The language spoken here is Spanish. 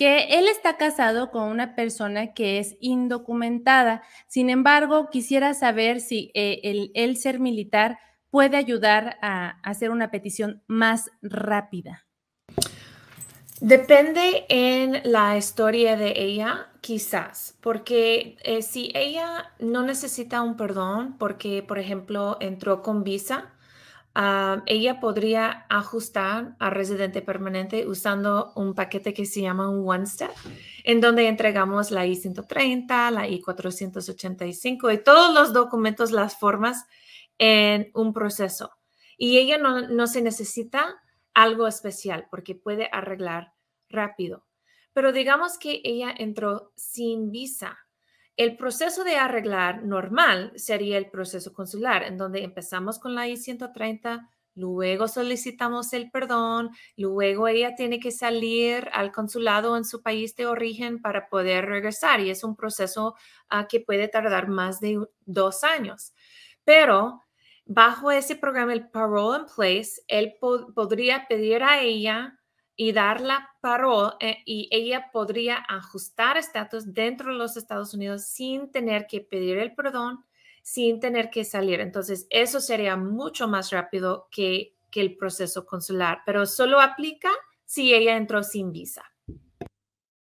que él está casado con una persona que es indocumentada. Sin embargo, quisiera saber si eh, el, ser militar puede ayudar a, hacer una petición más rápida. Depende en la historia de ella, quizás, porque eh, si ella no necesita un perdón porque, por ejemplo, entró con visa, Ah, ella podría ajustar a residente permanente usando un paquete que se llama un One Step, en donde entregamos la I-130, la I-485 y todos los documentos, las formas en un proceso. Y ella no, no se necesita algo especial porque puede arreglar rápido. Pero digamos que ella entró sin visa el proceso de arreglar normal sería el proceso consular, en donde empezamos con la I-130, luego solicitamos el perdón, luego ella tiene que salir al consulado en su país de origen para poder regresar y es un proceso ah, que puede tardar más de dos años. Pero bajo ese programa, el Parole in Place, él podría pedir a ella y darla parol eh, y ella podría ajustar estatus dentro de los Estados Unidos sin tener que pedir el perdón, sin tener que salir. Entonces, eso sería mucho más rápido que, que el proceso consular, pero solo aplica si ella entró sin visa.